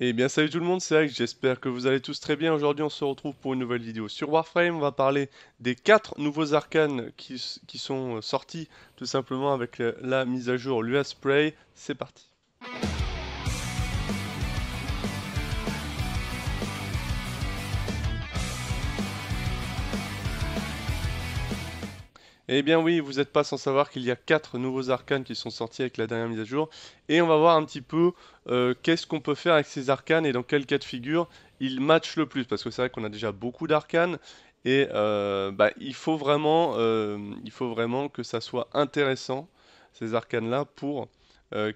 Et eh bien salut tout le monde, c'est Alex, j'espère que vous allez tous très bien. Aujourd'hui on se retrouve pour une nouvelle vidéo sur Warframe. On va parler des 4 nouveaux arcanes qui, qui sont sortis tout simplement avec euh, la mise à jour Lua Spray. C'est parti Eh bien oui, vous n'êtes pas sans savoir qu'il y a 4 nouveaux arcanes qui sont sortis avec la dernière mise à jour. Et on va voir un petit peu euh, qu'est-ce qu'on peut faire avec ces arcanes et dans quel cas de figure ils matchent le plus. Parce que c'est vrai qu'on a déjà beaucoup d'arcanes. Et euh, bah, il, faut vraiment, euh, il faut vraiment que ça soit intéressant, ces arcanes-là, pour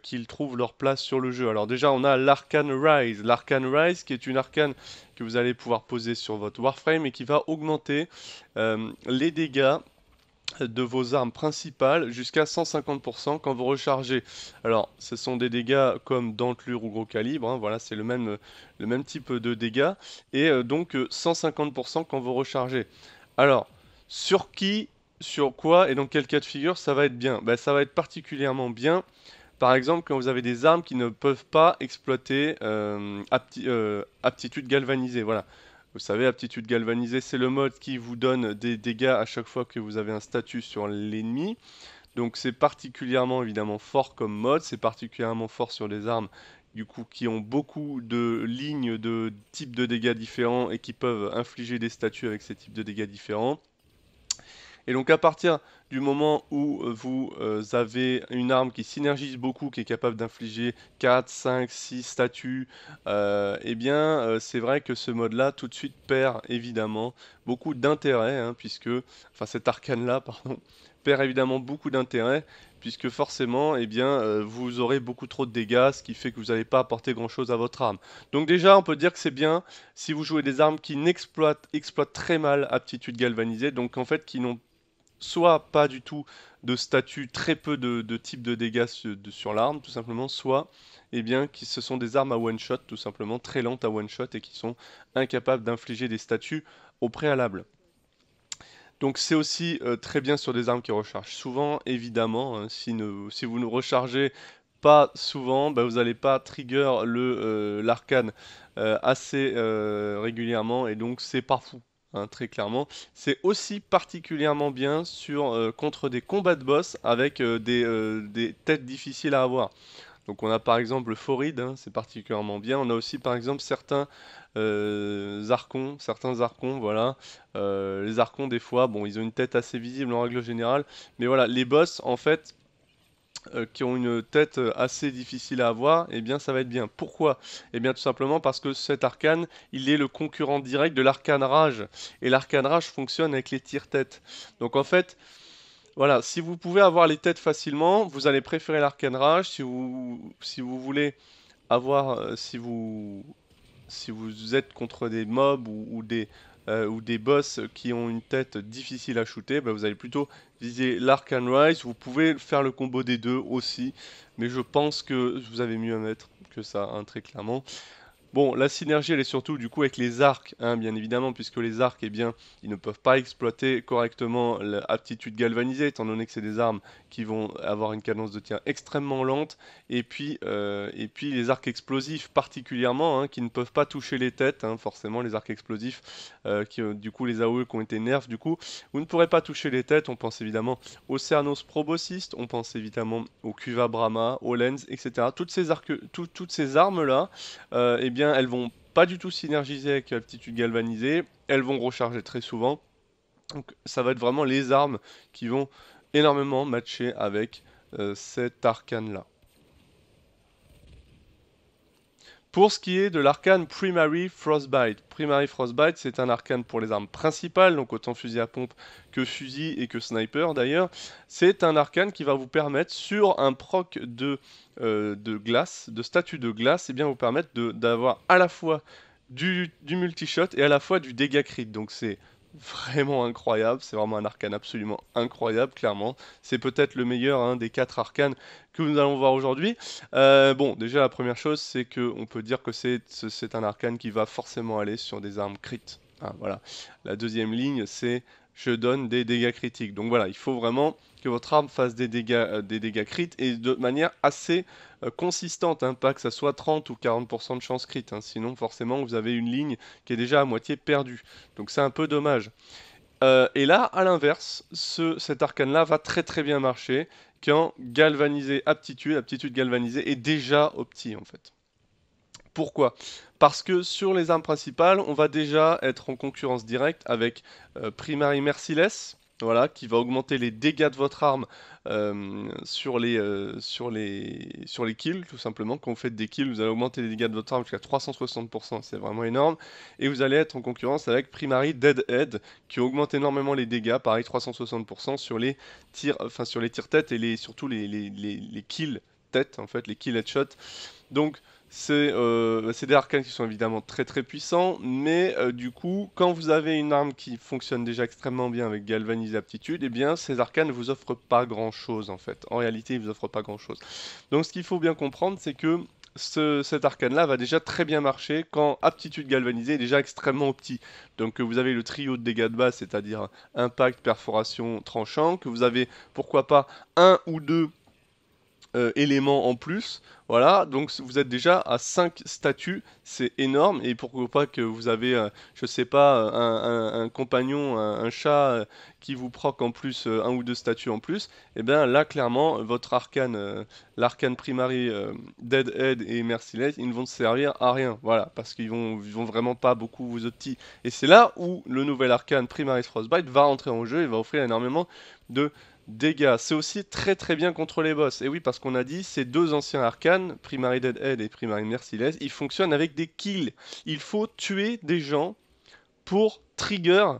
qu'ils trouvent leur place sur le jeu. Alors déjà, on a l'Arcane Rise. L'Arcane Rise qui est une arcane que vous allez pouvoir poser sur votre Warframe et qui va augmenter les dégâts de vos armes principales jusqu'à 150% quand vous rechargez. Alors, ce sont des dégâts comme dentelure ou gros calibre, hein, voilà, c'est le même, le même type de dégâts, et euh, donc 150% euh, quand vous rechargez. Alors, sur qui, sur quoi et dans quel cas de figure ça va être bien ben, Ça va être particulièrement bien, par exemple, quand vous avez des armes qui ne peuvent pas exploiter euh, aptitude galvanisée, voilà. Vous savez, aptitude galvanisée, c'est le mode qui vous donne des dégâts à chaque fois que vous avez un statut sur l'ennemi. Donc c'est particulièrement évidemment fort comme mode, c'est particulièrement fort sur les armes du coup qui ont beaucoup de lignes de types de dégâts différents et qui peuvent infliger des statuts avec ces types de dégâts différents. Et donc à partir du moment où euh, vous euh, avez une arme qui synergise beaucoup, qui est capable d'infliger 4, 5, 6 statuts, eh bien euh, c'est vrai que ce mode-là tout de suite perd évidemment beaucoup d'intérêt, hein, puisque, enfin cet arcane-là, pardon, perd évidemment beaucoup d'intérêt puisque forcément eh bien, vous aurez beaucoup trop de dégâts, ce qui fait que vous n'allez pas apporter grand chose à votre arme. Donc déjà on peut dire que c'est bien si vous jouez des armes qui n'exploitent exploitent très mal aptitude galvanisée, donc en fait qui n'ont soit pas du tout de statut, très peu de, type de dégâts sur, l'arme, tout simplement, soit eh bien, qui, ce sont des armes à one shot, tout simplement, très lentes à one shot et qui sont incapables d'infliger des statuts au préalable. Donc c'est aussi euh, très bien sur des armes qui rechargent souvent, évidemment. Hein, si, vous ne rechargez pas souvent, bah, vous n'allez pas trigger euh, l'arcane euh, assez régulièrement. Et donc c'est parfois, Hein, très clairement. C'est aussi particulièrement bien sur, euh, contre des combats de boss avec euh, euh, des, têtes difficiles à avoir. Donc on a par exemple le Foride, hein, c'est particulièrement bien. On a aussi par exemple certains archons, certains archons, voilà. les archons des fois, bon, ils ont une tête assez visible en règle générale, mais voilà, les boss en fait euh, qui ont une tête euh, assez difficile à avoir, et eh bien ça va être bien. Pourquoi Eh bien tout simplement parce que cet arcane, il est le concurrent direct de l'arcane rage. Et l'arcane rage fonctionne avec les tirs têtes Donc en fait, voilà, si vous pouvez avoir les têtes facilement, vous allez préférer l'arcane rage. Si vous, si vous voulez avoir, euh, si vous si vous êtes contre des mobs ou des, euh, ou des boss qui ont une tête difficile à shooter, bah, vous allez plutôt viser l'arc and rise. Vous pouvez faire le combo des deux aussi, mais je pense que vous avez mieux à mettre que ça, hein, très clairement. Bon, la synergie, elle est surtout du coup avec les arcs, hein, bien évidemment, puisque les arcs, eh bien, ils ne peuvent pas exploiter correctement l'aptitude galvanisée, étant donné que c'est des armes qui vont avoir une cadence de tir extrêmement lente, et puis, euh, et puis les arcs explosifs particulièrement, hein, qui ne peuvent pas toucher les têtes, hein, forcément, les arcs explosifs, euh, qui, euh, du coup, les AOE qui ont été nerfs, du coup, vous ne pourrez pas toucher les têtes, on pense évidemment au Cernos Probosciste, on pense évidemment au Cuva Brahma, au Lens, etc. Toutes ces, arcs, toutes ces armes-là, eh bien, elles vont pas du tout synergiser avec l'aptitude galvanisée. Elles vont recharger très souvent. Donc ça va être vraiment les armes qui vont énormément matcher avec euh, cet arcane là. Pour ce qui est de l'arcane Primary Frostbite, Primary Frostbite c'est un arcane pour les armes principales, donc autant fusil à pompe que fusil et que sniper d'ailleurs. C'est un arcane qui va vous permettre sur un proc de, euh, de glace, de statut de glace, et eh bien vous permettre d'avoir à la fois du, multishot et à la fois du dégât crit. Donc c'est vraiment incroyable. C'est vraiment un arcane absolument incroyable, clairement. C'est peut-être le meilleur hein, des quatre arcanes que nous allons voir aujourd'hui. Euh, bon, déjà, la première chose, c'est qu'on peut dire que c'est un arcane qui va forcément aller sur des armes crites. Hein, voilà. La deuxième ligne, c'est je donne des dégâts critiques. Donc voilà, il faut vraiment que votre arme fasse des dégâts, euh, des crit et de manière assez euh, consistante, hein. pas que ça soit 30 ou 40% de chance crit. Hein. sinon, forcément, vous avez une ligne qui est déjà à moitié perdue. Donc c'est un peu dommage. Euh, et là, à l'inverse, ce, cet arcane-là va très très bien marcher quand galvaniser aptitude, aptitude galvanisée est déjà opti en fait. Pourquoi Parce que sur les armes principales, on va déjà être en concurrence directe avec euh, Primary Merciless, voilà, qui va augmenter les dégâts de votre arme euh, sur, les, euh, sur, les, sur les kills, tout simplement. Quand vous faites des kills, vous allez augmenter les dégâts de votre arme jusqu'à 360%, c'est vraiment énorme. Et vous allez être en concurrence avec Primary Deadhead, qui augmente énormément les dégâts, pareil 360% sur les tirs, enfin sur les tirs tête et les, surtout les, les, les, kills têtes en fait, les kill headshots Donc, euh, c'est des arcanes qui sont évidemment très très puissants, mais euh, du coup, quand vous avez une arme qui fonctionne déjà extrêmement bien avec galvaniser Aptitude, et eh bien ces arcanes ne vous offrent pas grand chose en fait. En réalité, ils ne vous offrent pas grand chose. Donc ce qu'il faut bien comprendre, c'est que cet arcane là va déjà très bien marcher quand aptitude galvanisée est déjà extrêmement petit. Donc vous avez le trio de dégâts de base, c'est-à-dire impact, perforation, tranchant, que vous avez pourquoi pas un ou deux euh, éléments en plus. Voilà, donc vous êtes déjà à 5 statuts, c'est énorme. Et pourquoi pas que vous avez, euh, je sais pas, euh, un, compagnon, un, chat qui vous proc en plus un ou deux statuts en plus. Et eh bien là, clairement, votre arcane, l'arcane primary Deadhead et Merciless, ils ne vont servir à rien. Voilà, parce qu'ils vont, vraiment pas beaucoup vous opti. Et c'est là où le nouvel arcane primary Frostbite va entrer en jeu et va offrir énormément de Dégâts, c'est aussi très très bien contre les boss. Et oui, parce qu'on a dit, ces deux anciens arcanes, Primary Deadhead et Primary Merciless, ils fonctionnent avec des kills. Il faut tuer des gens pour trigger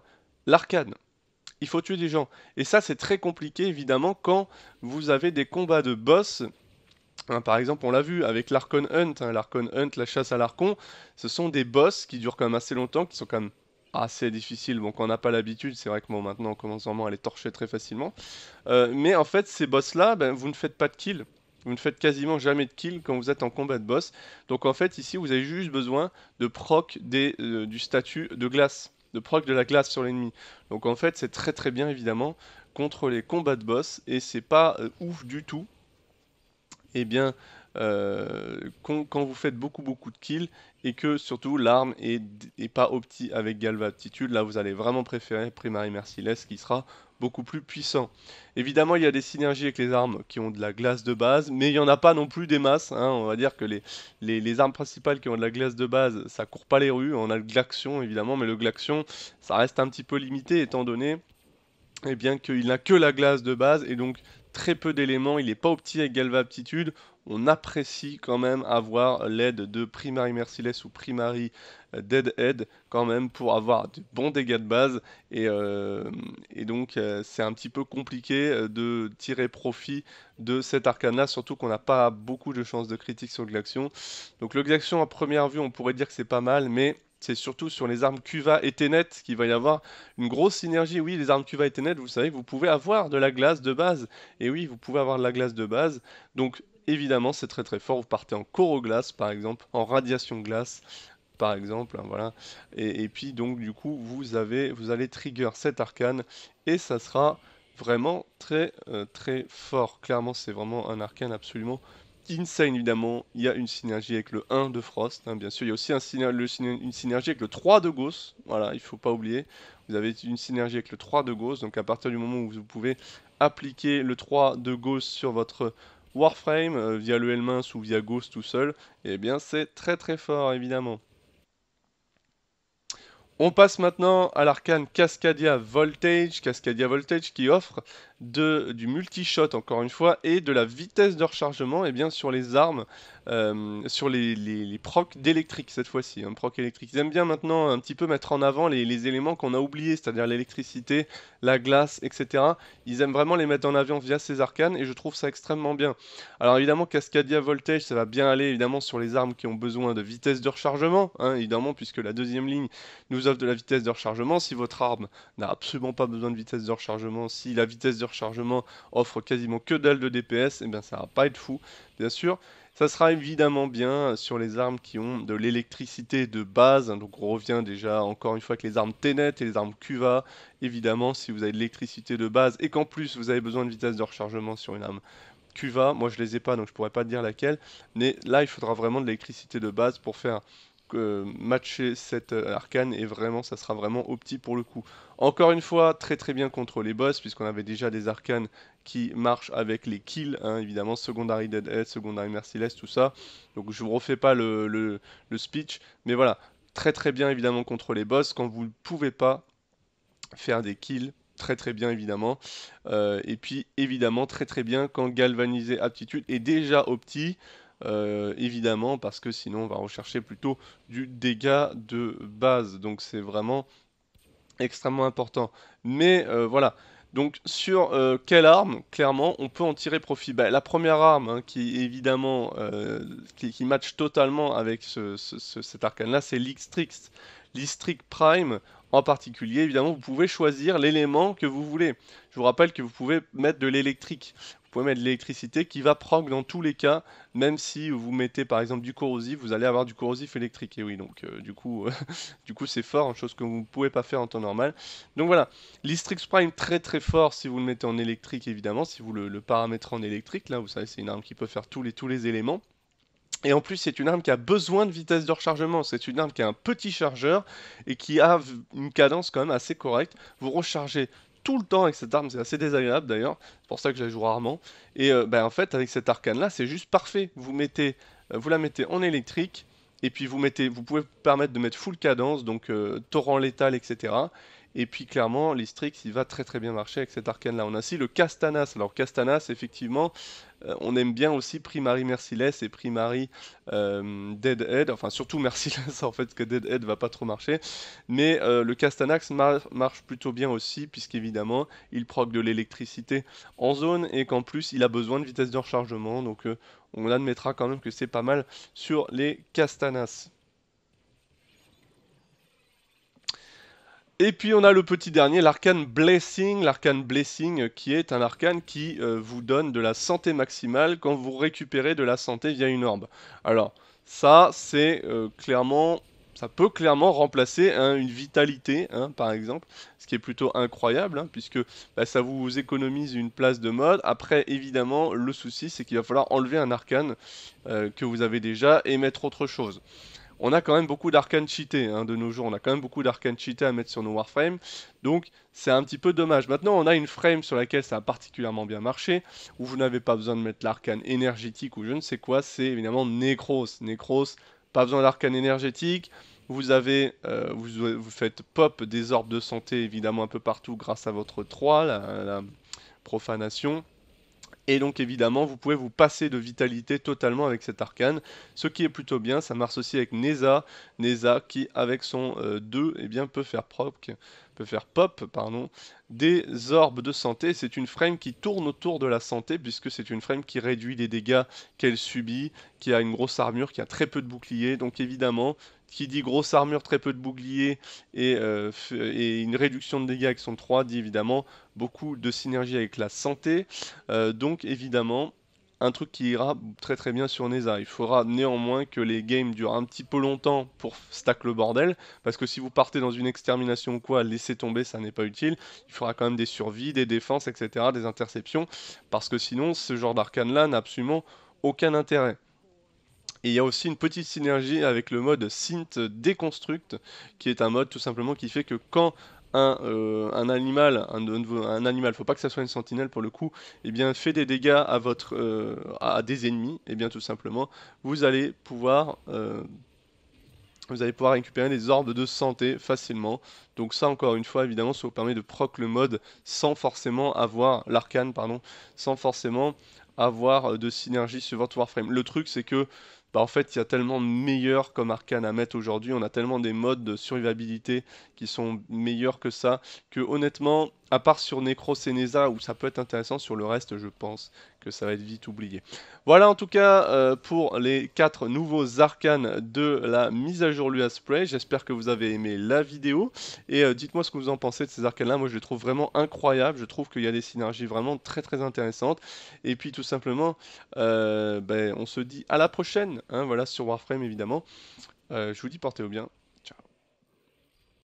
l'arcane. Il faut tuer des gens. Et ça, c'est très compliqué, évidemment, quand vous avez des combats de boss. Hein, par exemple, on l'a vu avec l'Arcon Hunt, hein, l'Arcon Hunt, la chasse à l'Arcon. Ce sont des boss qui durent quand même assez longtemps, qui sont quand même assez difficile. donc on n'a pas l'habitude, c'est vrai que moi maintenant on commence à les torcher très facilement. Euh, mais en fait, ces boss-là, ben, vous ne faites pas de kill. Vous ne faites quasiment jamais de kill quand vous êtes en combat de boss. Donc en fait, ici, vous avez juste besoin de proc des, euh, du statut de glace. De proc de la glace sur l'ennemi. Donc en fait, c'est très très bien, évidemment, contre les combats de boss. Et c'est pas euh, ouf du tout. et eh bien, euh, quand, vous faites beaucoup beaucoup de kills et que surtout l'arme est, pas opti avec Galva Aptitude, là vous allez vraiment préférer Primary Merciless qui sera beaucoup plus puissant. Évidemment, il y a des synergies avec les armes qui ont de la glace de base, mais il n'y en a pas non plus des masses. Hein. On va dire que les, les, armes principales qui ont de la glace de base, ça court pas les rues. On a le Glaxion évidemment, mais le Glaxion ça reste un petit peu limité étant donné et eh bien qu'il n'a que la glace de base et donc très peu d'éléments, il n'est pas opti avec Galva Aptitude. On apprécie quand même avoir l'aide de Primary Merciless ou Primary euh, Deadhead quand même pour avoir de bons dégâts de base. Et, euh, donc euh, c'est un petit peu compliqué de tirer profit de cet Arcana, surtout qu'on n'a pas beaucoup de chances de critique sur le Glaxion. Donc le Glaxion à première vue on pourrait dire que c'est pas mal, mais c'est surtout sur les armes Cuva et Tenet qu'il va y avoir une grosse synergie. Oui, les armes Cuva et Tenet, vous savez vous pouvez avoir de la glace de base. Et oui, vous pouvez avoir de la glace de base. Donc évidemment, c'est très très fort. Vous partez en coroglace, par exemple, en radiation glace, par exemple, hein, voilà. Et, puis donc du coup, vous avez, vous allez trigger cet arcane et ça sera vraiment très euh, très fort. Clairement, c'est vraiment un arcane absolument insane évidemment. Il y a une synergie avec le 1 de Frost, hein, bien sûr. Il y a aussi une synergie avec le 3 de Gauss. Voilà, il ne faut pas oublier. Vous avez une synergie avec le 3 de Gauss. Donc à partir du moment où vous pouvez appliquer le 3 de Gauss sur votre Warframe euh, via le L-Mince ou via Gauss tout seul, eh bien c'est très très fort évidemment. On passe maintenant à l'arcane Cascadia Voltage, Cascadia Voltage qui offre de, du multi-shot encore une fois et de la vitesse de rechargement et eh bien, sur les armes, euh, sur les, procs d'électrique cette fois-ci, un hein, proc électrique. Ils aiment bien maintenant un petit peu mettre en avant les, éléments qu'on a oubliés, c'est-à-dire l'électricité, la glace, etc. Ils aiment vraiment les mettre en avant via ces arcanes et je trouve ça extrêmement bien. Alors évidemment Cascadia Voltage ça va bien aller évidemment sur les armes qui ont besoin de vitesse de rechargement, hein, évidemment puisque la deuxième ligne nous a de la vitesse de rechargement. Si votre arme n'a absolument pas besoin de vitesse de rechargement, si la vitesse de rechargement offre quasiment que dalle de DPS, et eh bien ça va pas être fou, bien sûr. Ça sera évidemment bien sur les armes qui ont de l'électricité de base. Hein, donc on revient déjà encore une fois que les armes Tenet e et les armes Cuva. Évidemment, si vous avez de l'électricité de base et qu'en plus vous avez besoin de vitesse de rechargement sur une arme Cuva, moi je les ai pas donc je pourrais pas dire laquelle. Mais là il faudra vraiment de l'électricité de base pour faire matcher cette euh, arcane et vraiment ça sera vraiment opti pour le coup. Encore une fois, très très bien contre les boss puisqu'on avait déjà des arcanes qui marchent avec les kills, hein, évidemment, secondary deadhead, secondary merciless, tout ça. Donc je vous refais pas le, speech, mais voilà, très très bien évidemment contre les boss quand vous ne pouvez pas faire des kills très très bien évidemment. Euh, et puis évidemment très très bien quand galvaniser aptitude est déjà opti. Euh, évidemment, parce que sinon on va rechercher plutôt du dégât de base. Donc c'est vraiment extrêmement important. Mais euh, voilà. Donc sur euh, quelle arme, clairement, on peut en tirer profit bah, La première arme hein, qui évidemment qui, matche match totalement avec cet arcane là, c'est l'Extrix, l'Extrix Prime, en particulier, évidemment, vous pouvez choisir l'élément que vous voulez. Je vous rappelle que vous pouvez mettre de l'électrique. Vous pouvez mettre de l'électricité qui va proc dans tous les cas, même si vous mettez par exemple du corrosif, vous allez avoir du corrosif électrique. Et oui, donc euh, euh, du coup, c'est fort, hein, chose que vous ne pouvez pas faire en temps normal. Donc voilà, l'Istrix Prime très très fort si vous le mettez en électrique évidemment, si vous le, le paramétrez en électrique. Là, vous savez, c'est une arme qui peut faire tous les tous les éléments. Et en plus, c'est une arme qui a besoin de vitesse de rechargement. C'est une arme qui a un petit chargeur et qui a une cadence quand même assez correcte. Vous rechargez tout le temps avec cette arme, c'est assez désagréable d'ailleurs. C'est pour ça que je la joue rarement. Et euh, ben, en fait, avec cette arcane là, c'est juste parfait. Vous, mettez, euh, vous la mettez en électrique et puis vous, mettez, vous pouvez permettre de mettre full cadence, donc euh, torrent létal, etc. Et puis clairement, l'Istrix, il va très très bien marcher avec cet arcane-là. On a aussi le Castanas. Alors Castanas, effectivement, euh, on aime bien aussi Primary Merciless et Primary euh, Deadhead. Enfin, surtout Merciless, en fait, que Deadhead va pas trop marcher. Mais euh, le Castanax marche plutôt bien aussi, puisqu'évidemment, il proc de l'électricité en zone et qu'en plus, il a besoin de vitesse de rechargement. Donc, on admettra quand même que c'est pas mal sur les Castanas. Et puis on a le petit dernier, l'arcane Blessing. L'arcane Blessing euh, qui est un arcane qui euh, vous donne de la santé maximale quand vous récupérez de la santé via une orbe. Alors ça c'est euh, clairement, ça peut clairement remplacer hein, une vitalité hein, par exemple, ce qui est plutôt incroyable hein, puisque bah, ça vous économise une place de mode. Après évidemment le souci c'est qu'il va falloir enlever un arcane que vous avez déjà et mettre autre chose on a quand même beaucoup d'arcane cheatée hein, de nos jours. On a quand même beaucoup d'arcane cheatée à mettre sur nos warframes. Donc c'est un petit peu dommage. Maintenant, on a une frame sur laquelle ça a particulièrement bien marché, où vous n'avez pas besoin de mettre l'arcane énergétique ou je ne sais quoi. C'est évidemment Necros. Necros, pas besoin d'arcane énergétique. Vous avez, euh, vous, faites pop des orbes de santé évidemment un peu partout grâce à votre 3, la profanation. Et donc évidemment, vous pouvez vous passer de vitalité totalement avec cet arcane, ce qui est plutôt bien, ça marche aussi avec Neza, Neza qui avec son 2 euh, eh bien, peut faire peut faire pop pardon, des orbes de santé. C'est une frame qui tourne autour de la santé puisque c'est une frame qui réduit les dégâts qu'elle subit, qui a une grosse armure, qui a très peu de boucliers. Donc évidemment, qui dit grosse armure, très peu de boucliers et, euh, une réduction de dégâts avec son 3 dit évidemment beaucoup de synergie avec la santé. Euh, donc évidemment, un truc qui ira très très bien sur Neza. Il faudra néanmoins que les games durent un petit peu longtemps pour stack le bordel, parce que si vous partez dans une extermination ou quoi, laisser tomber, ça n'est pas utile. Il faudra quand même des survies, des défenses, etc., des interceptions, parce que sinon ce genre d'arcane là n'a absolument aucun intérêt. Et il y a aussi une petite synergie avec le mode Synth Déconstruct, qui est un mode tout simplement qui fait que quand un, euh, un, animal, un, un, animal, faut pas que ça soit une sentinelle pour le coup, et eh bien fait des dégâts à votre, euh, à des ennemis, et eh bien tout simplement, vous allez pouvoir, euh, vous allez pouvoir récupérer des orbes de santé facilement. Donc ça encore une fois, évidemment, ça vous permet de proc le mode sans forcément avoir l'arcane, pardon, sans forcément avoir de synergie sur votre Warframe. Le truc, c'est que bah en fait, il y a tellement de meilleurs comme arcane à mettre aujourd'hui. On a tellement des modes de survivabilité qui sont meilleurs que ça que honnêtement, à part sur Necro Seneza où ça peut être intéressant, sur le reste je pense que ça va être vite oublié. Voilà en tout cas euh, pour les 4 nouveaux arcanes de la mise à jour Spray. J'espère que vous avez aimé la vidéo et euh, dites-moi ce que vous en pensez de ces arcanes là. Moi je les trouve vraiment incroyables, je trouve qu'il y a des synergies vraiment très très intéressantes. Et puis tout simplement, euh, ben, on se dit à la prochaine, hein, voilà sur Warframe évidemment. je vous dis portez-vous bien.